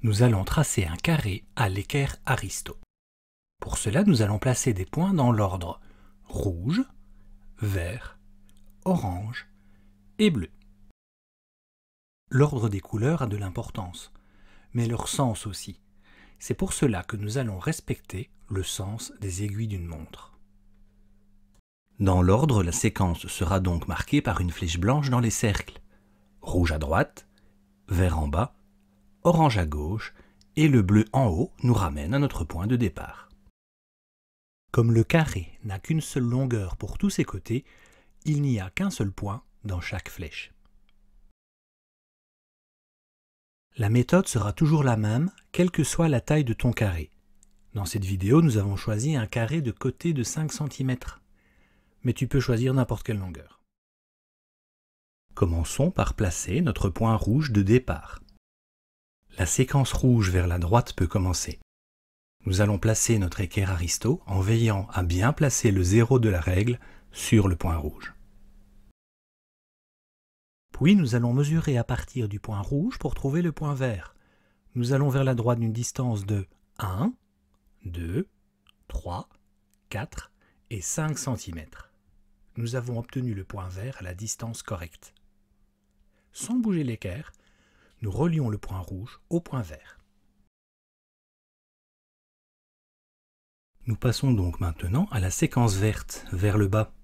nous allons tracer un carré à l'équerre Aristo. Pour cela, nous allons placer des points dans l'ordre rouge, vert, orange et bleu. L'ordre des couleurs a de l'importance, mais leur sens aussi. C'est pour cela que nous allons respecter le sens des aiguilles d'une montre. Dans l'ordre, la séquence sera donc marquée par une flèche blanche dans les cercles. Rouge à droite, vert en bas, orange à gauche, et le bleu en haut nous ramène à notre point de départ. Comme le carré n'a qu'une seule longueur pour tous ses côtés, il n'y a qu'un seul point dans chaque flèche. La méthode sera toujours la même, quelle que soit la taille de ton carré. Dans cette vidéo, nous avons choisi un carré de côté de 5 cm. Mais tu peux choisir n'importe quelle longueur. Commençons par placer notre point rouge de départ. La séquence rouge vers la droite peut commencer. Nous allons placer notre équerre aristo en veillant à bien placer le zéro de la règle sur le point rouge. Puis nous allons mesurer à partir du point rouge pour trouver le point vert. Nous allons vers la droite d'une distance de 1, 2, 3, 4 et 5 cm. Nous avons obtenu le point vert à la distance correcte. Sans bouger l'équerre, nous relions le point rouge au point vert. Nous passons donc maintenant à la séquence verte, vers le bas.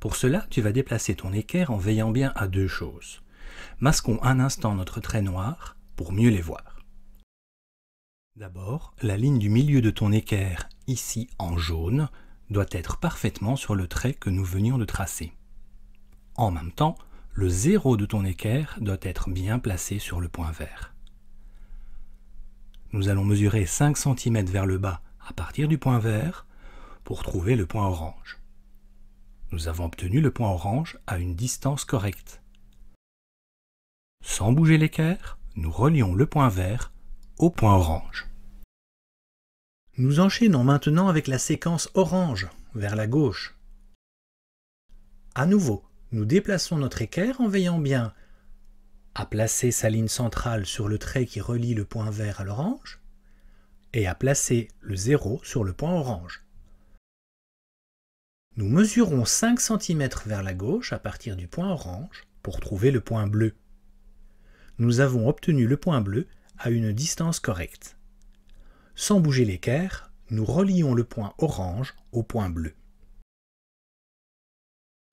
Pour cela, tu vas déplacer ton équerre en veillant bien à deux choses. Masquons un instant notre trait noir pour mieux les voir. D'abord, la ligne du milieu de ton équerre, ici en jaune, doit être parfaitement sur le trait que nous venions de tracer. En même temps, le zéro de ton équerre doit être bien placé sur le point vert. Nous allons mesurer 5 cm vers le bas à partir du point vert pour trouver le point orange. Nous avons obtenu le point orange à une distance correcte. Sans bouger l'équerre, nous relions le point vert au point orange. Nous enchaînons maintenant avec la séquence orange vers la gauche. À nouveau, nous déplaçons notre équerre en veillant bien à placer sa ligne centrale sur le trait qui relie le point vert à l'orange et à placer le 0 sur le point orange. Nous mesurons 5 cm vers la gauche à partir du point orange pour trouver le point bleu. Nous avons obtenu le point bleu à une distance correcte. Sans bouger l'équerre, nous relions le point orange au point bleu.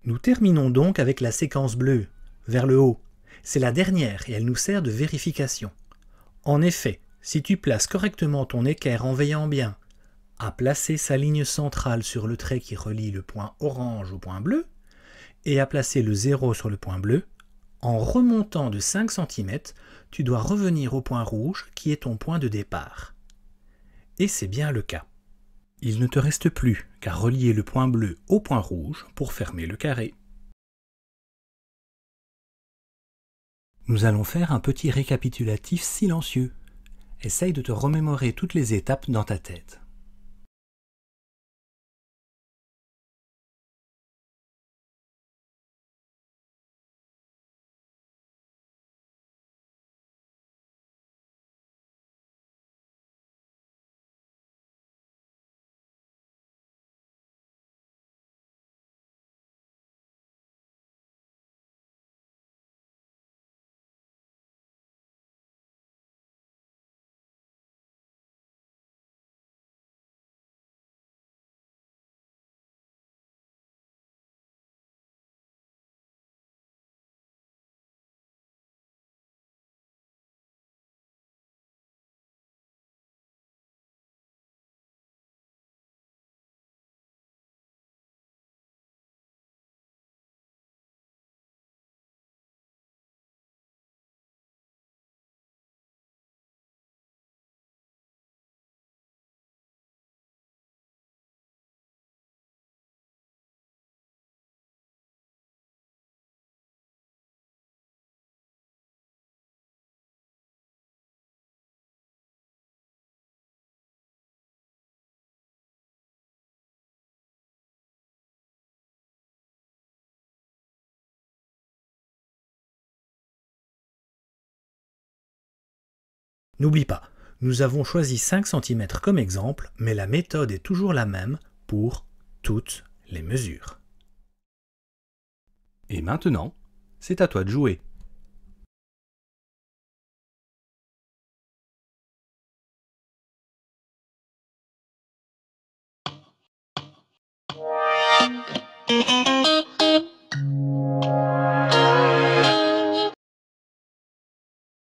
Nous terminons donc avec la séquence bleue, vers le haut. C'est la dernière et elle nous sert de vérification. En effet, si tu places correctement ton équerre en veillant bien à placer sa ligne centrale sur le trait qui relie le point orange au point bleu et à placer le 0 sur le point bleu, en remontant de 5 cm, tu dois revenir au point rouge qui est ton point de départ. Et c'est bien le cas. Il ne te reste plus qu'à relier le point bleu au point rouge pour fermer le carré. Nous allons faire un petit récapitulatif silencieux. Essaye de te remémorer toutes les étapes dans ta tête. N'oublie pas, nous avons choisi 5 cm comme exemple, mais la méthode est toujours la même pour toutes les mesures. Et maintenant, c'est à toi de jouer.